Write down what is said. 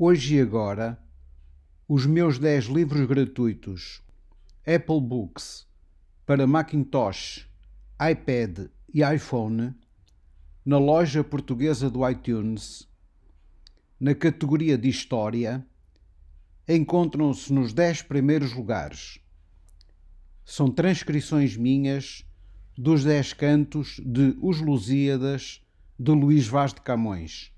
hoje e agora, os meus 10 livros gratuitos Apple Books para Macintosh, iPad e iPhone na loja portuguesa do iTunes, na categoria de História, encontram-se nos 10 primeiros lugares. São transcrições minhas dos 10 cantos de Os Lusíadas de Luís Vaz de Camões.